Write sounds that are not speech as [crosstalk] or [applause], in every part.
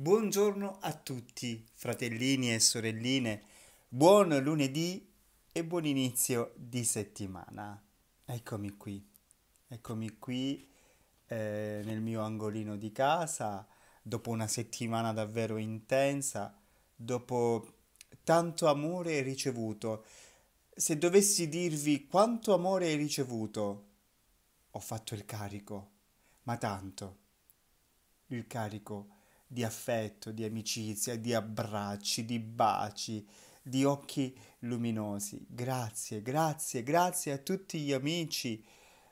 Buongiorno a tutti, fratellini e sorelline, buon lunedì e buon inizio di settimana. Eccomi qui, eccomi qui eh, nel mio angolino di casa, dopo una settimana davvero intensa, dopo tanto amore ricevuto. Se dovessi dirvi quanto amore hai ricevuto, ho fatto il carico, ma tanto. Il carico di affetto, di amicizia, di abbracci, di baci, di occhi luminosi. Grazie, grazie, grazie a tutti gli amici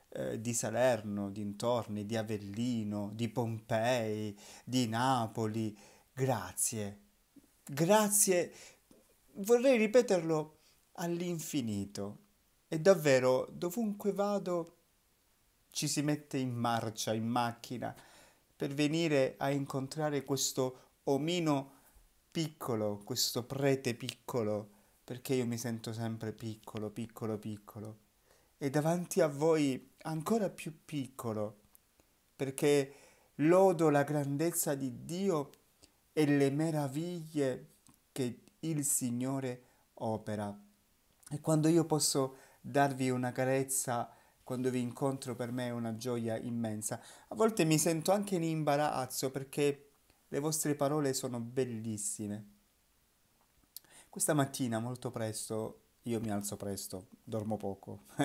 eh, di Salerno, dintorni, di Avellino, di Pompei, di Napoli. Grazie, grazie, vorrei ripeterlo all'infinito. E davvero, dovunque vado, ci si mette in marcia, in macchina per venire a incontrare questo omino piccolo, questo prete piccolo, perché io mi sento sempre piccolo, piccolo, piccolo. E davanti a voi ancora più piccolo, perché lodo la grandezza di Dio e le meraviglie che il Signore opera. E quando io posso darvi una carezza quando vi incontro per me è una gioia immensa. A volte mi sento anche in imbarazzo perché le vostre parole sono bellissime. Questa mattina molto presto, io mi alzo presto, dormo poco, [laughs]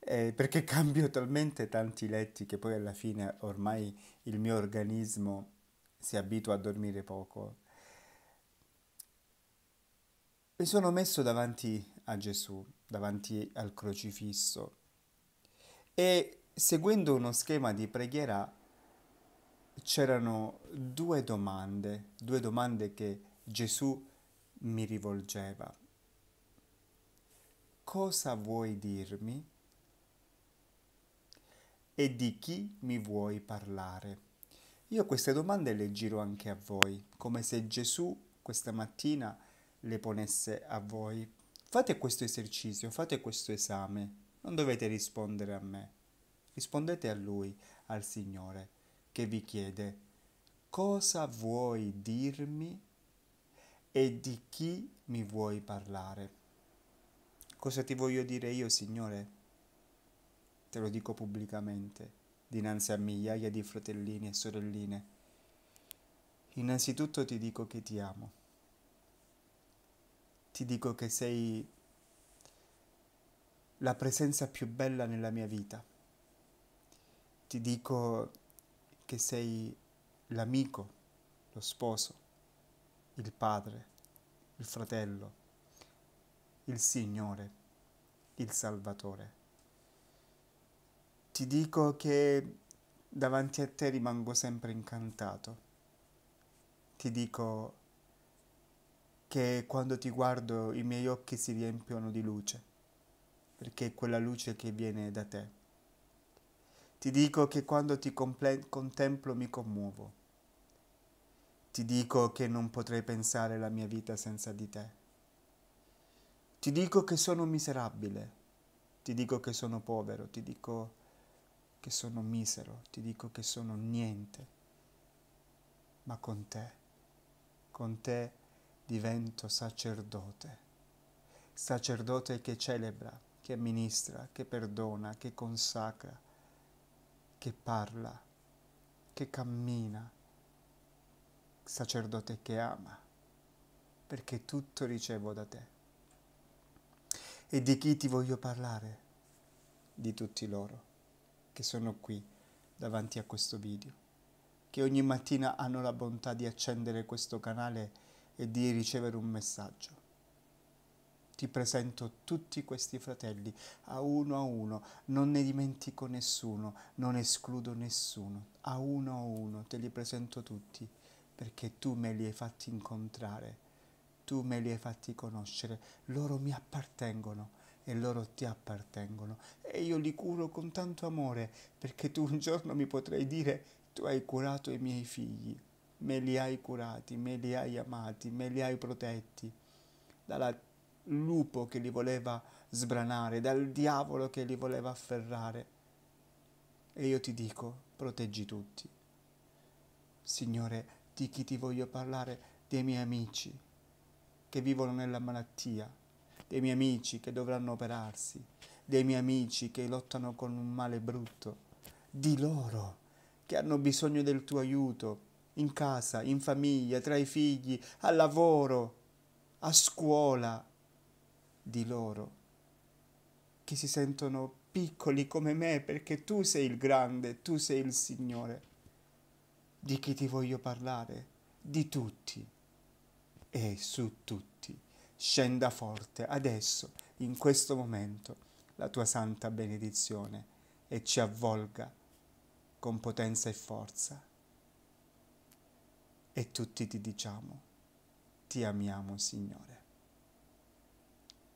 eh, perché cambio talmente tanti letti che poi alla fine ormai il mio organismo si abitua a dormire poco. Mi sono messo davanti a Gesù, davanti al crocifisso e seguendo uno schema di preghiera c'erano due domande, due domande che Gesù mi rivolgeva. Cosa vuoi dirmi? E di chi mi vuoi parlare? Io queste domande le giro anche a voi, come se Gesù questa mattina le ponesse a voi. Fate questo esercizio, fate questo esame non dovete rispondere a me. Rispondete a Lui, al Signore, che vi chiede cosa vuoi dirmi e di chi mi vuoi parlare. Cosa ti voglio dire io, Signore? Te lo dico pubblicamente, dinanzi a migliaia di fratellini e sorelline. Innanzitutto ti dico che ti amo. Ti dico che sei la presenza più bella nella mia vita. Ti dico che sei l'amico, lo sposo, il padre, il fratello, il Signore, il Salvatore. Ti dico che davanti a te rimango sempre incantato. Ti dico che quando ti guardo i miei occhi si riempiono di luce che quella luce che viene da te. Ti dico che quando ti contemplo mi commuovo. Ti dico che non potrei pensare la mia vita senza di te. Ti dico che sono miserabile. Ti dico che sono povero. Ti dico che sono misero. Ti dico che sono niente. Ma con te, con te divento sacerdote. Sacerdote che celebra che amministra, che perdona, che consacra, che parla, che cammina, sacerdote che ama, perché tutto ricevo da te. E di chi ti voglio parlare? Di tutti loro che sono qui davanti a questo video, che ogni mattina hanno la bontà di accendere questo canale e di ricevere un messaggio ti presento tutti questi fratelli a uno a uno, non ne dimentico nessuno, non escludo nessuno, a uno a uno te li presento tutti perché tu me li hai fatti incontrare, tu me li hai fatti conoscere, loro mi appartengono e loro ti appartengono e io li curo con tanto amore perché tu un giorno mi potrai dire tu hai curato i miei figli, me li hai curati, me li hai amati, me li hai protetti dalla lupo che li voleva sbranare, dal diavolo che li voleva afferrare. E io ti dico, proteggi tutti. Signore, di chi ti voglio parlare? Dei miei amici che vivono nella malattia, dei miei amici che dovranno operarsi, dei miei amici che lottano con un male brutto, di loro che hanno bisogno del tuo aiuto, in casa, in famiglia, tra i figli, al lavoro, a scuola, di loro, che si sentono piccoli come me perché tu sei il grande, tu sei il Signore, di chi ti voglio parlare, di tutti e su tutti. Scenda forte adesso, in questo momento, la tua santa benedizione e ci avvolga con potenza e forza. E tutti ti diciamo, ti amiamo Signore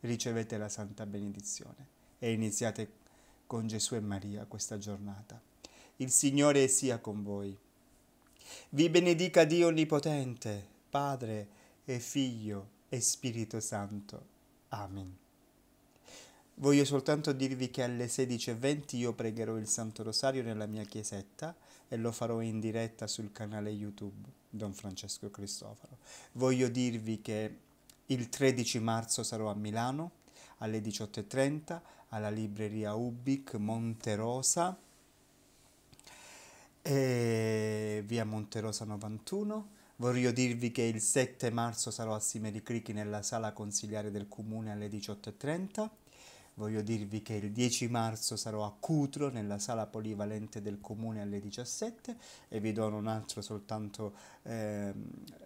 ricevete la santa benedizione e iniziate con Gesù e Maria questa giornata. Il Signore sia con voi. Vi benedica Dio Onnipotente, Padre e Figlio e Spirito Santo. Amen. Voglio soltanto dirvi che alle 16.20 io pregherò il Santo Rosario nella mia chiesetta e lo farò in diretta sul canale YouTube Don Francesco Cristoforo. Voglio dirvi che il 13 marzo sarò a Milano alle 18.30 alla libreria Ubic Monterosa, e via Monterosa 91. Voglio dirvi che il 7 marzo sarò a Simeri Crichi nella sala consigliare del comune alle 18.30 Voglio dirvi che il 10 marzo sarò a Cutro nella sala polivalente del comune alle 17 e vi do un altro soltanto eh,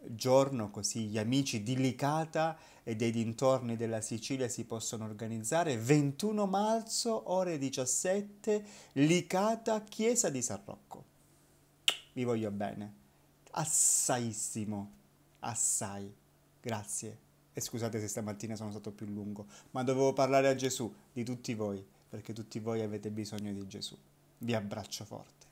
giorno così gli amici di Licata e dei dintorni della Sicilia si possono organizzare. 21 marzo ore 17 Licata Chiesa di San Rocco. Vi voglio bene. Assaissimo. Assai. Grazie e scusate se stamattina sono stato più lungo, ma dovevo parlare a Gesù, di tutti voi, perché tutti voi avete bisogno di Gesù. Vi abbraccio forte.